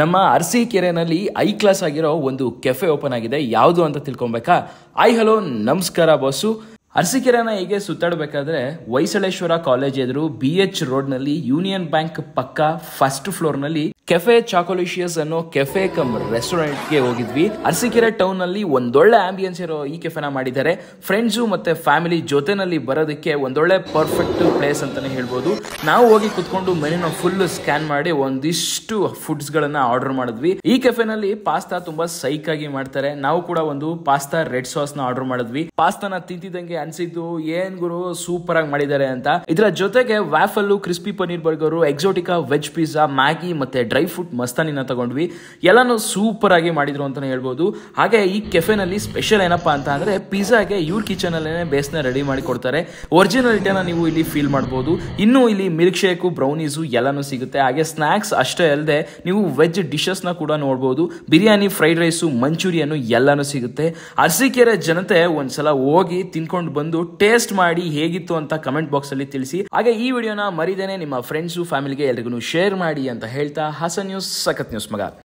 ನಮ್ಮ ಅರಸಿ ಕೆರೆನಲ್ಲಿ I class ಆಗಿರೋ ಒಂದು ಕೆಫೆ ಓಪನ್ ಆಗಿದೆ ಯಾವುದು ಅಂತ ತಿಳ್ಕೊಬೇಕಾ ಐ ಹಲೋ ನಮಸ್ಕಾರ ಬಾಸು ಅರಸಿಕೆರೆನ ಹೇಗೆ ಸುತ್ತಾಡಬೇಕಾದ್ರೆ ಹೊಯ್ಸಳೇಶ್ವರ ಕಾಲೇಜ್ ಎದುರು ಬಿ ಎಚ್ ರೋಡ್ನಲ್ಲಿ ಯೂನಿಯನ್ ಬ್ಯಾಂಕ್ ಪಕ್ಕ ಫಸ್ಟ್ ಫ್ಲೋರ್ನಲ್ಲಿ ಕೆಫೆ ಚಾಕೊಲಿಷಿಯಸ್ ಅನ್ನೋ ಕೆಫೆ ಕಮ್ ಗೆ ಹೋಗಿದ್ವಿ ಅರಸಿಕೆರೆ ಟೌನ್ ಅಲ್ಲಿ ಒಂದೊಳ್ಳೆ ಆಂಬಿಯನ್ಸ್ ಇರೋ ಈ ಕೆಫೆನ ಮಾಡಿದ್ದಾರೆ ಫ್ರೆಂಡ್ಸ್ ಮತ್ತೆ ಫ್ಯಾಮಿಲಿ ಜೊತೆನಲ್ಲಿ ಬರೋದಕ್ಕೆ ಒಂದೊಳ್ಳೆ ಪರ್ಫೆಕ್ಟ್ ಪ್ಲೇಸ್ ಅಂತಾನೆ ಹೇಳ್ಬೋದು ನಾವು ಹೋಗಿ ಕುತ್ಕೊಂಡು ಮೆನಿನ ಫುಲ್ ಸ್ಕ್ಯಾನ್ ಮಾಡಿ ಒಂದಿಷ್ಟು ಫುಡ್ಸ್ ಗಳನ್ನ ಆರ್ಡರ್ ಮಾಡಿದ್ವಿ ಈ ಕೆಫೆನಲ್ಲಿ ಪಾಸ್ತಾ ತುಂಬಾ ಸೈಕ್ ಆಗಿ ಮಾಡ್ತಾರೆ ನಾವು ಕೂಡ ಒಂದು ಪಾಸ್ತಾ ರೆಡ್ ಸಾಸ್ ನ ಆರ್ಡರ್ ಮಾಡಿದ್ವಿ ಪಾಸ್ತಾನ ತಿಂತಿದಂಗೆ ಅನ್ಸಿದ್ದು ಏನ್ ಗುರು ಸೂಪರ್ ಆಗಿ ಮಾಡಿದ್ದಾರೆ ಅಂತ ಇದರ ಜೊತೆಗೆ waffle crispy paneer burger exotica veg pizza Maggi ಮತ್ತೆ ಡ್ರೈ ಫ್ರೂಟ್ ಮಸ್ತಾನಿನ ತಗೊಂಡ್ವಿ ಸೂಪರ್ ಆಗಿ ಮಾಡಿದ್ರು ಅಂತಾನೆ ಹೇಳ್ಬೋದು ಹಾಗೆ ಈ ಕೆಫೆನಲ್ಲಿ ಸ್ಪೆಷಲ್ ಏನಪ್ಪ ಅಂತ ಅಂದ್ರೆ ಪಿಜ್ಜಾಗೆ ಇವ್ರ ಬೇಸ್ ಬೇಸ್ನ ರೆಡಿ ಮಾಡಿ ಕೊಡ್ತಾರೆ ಒರಿಜಿನಲಿಟಿನ ನೀವು ಇಲ್ಲಿ ಫೀಲ್ ಮಾಡಬಹುದು ಇನ್ನೂ ಇಲ್ಲಿ ಮಿಲ್ಕ್ ಶೇಕ್ ಬ್ರೌನೀಸು ಎಲ್ಲಾನು ಸಿಗುತ್ತೆ ಹಾಗೆ ಸ್ನಾಕ್ಸ್ ಅಷ್ಟೇ ಅಲ್ಲದೆ ನೀವು ವೆಜ್ ನ ಕೂಡ ನೋಡ್ಬೋದು ಬಿರಿಯಾನಿ ಫ್ರೈಡ್ ರೈಸು ಮಂಚೂರಿಯನ್ನು ಎಲ್ಲಾನು ಸಿಗುತ್ತೆ ಅರ್ಸಿಕೆರೆ ಜನತೆ ಒಂದ್ಸಲ ಹೋಗಿ ತಿನ್ಕೊಂಡು ಬಂದು ಟೇಸ್ಟ್ ಮಾಡಿ ಹೇಗಿತ್ತು ಅಂತ ಕಮೆಂಟ್ ಬಾಕ್ಸ್ ಅಲ್ಲಿ ತಿಳಿಸಿ ಹಾಗೆ ಈ ವಿಡಿಯೋನ ಮರಿದೇನೆ ನಿಮ್ಮ ಫ್ರೆಂಡ್ಸು ಫ್ಯಾಮಿಲಿಗೆ ಎಲ್ರಿಗೂ ಶೇರ್ ಮಾಡಿ ಅಂತ ಹೇಳ್ತಾ Hassan News, Sakat News Magad.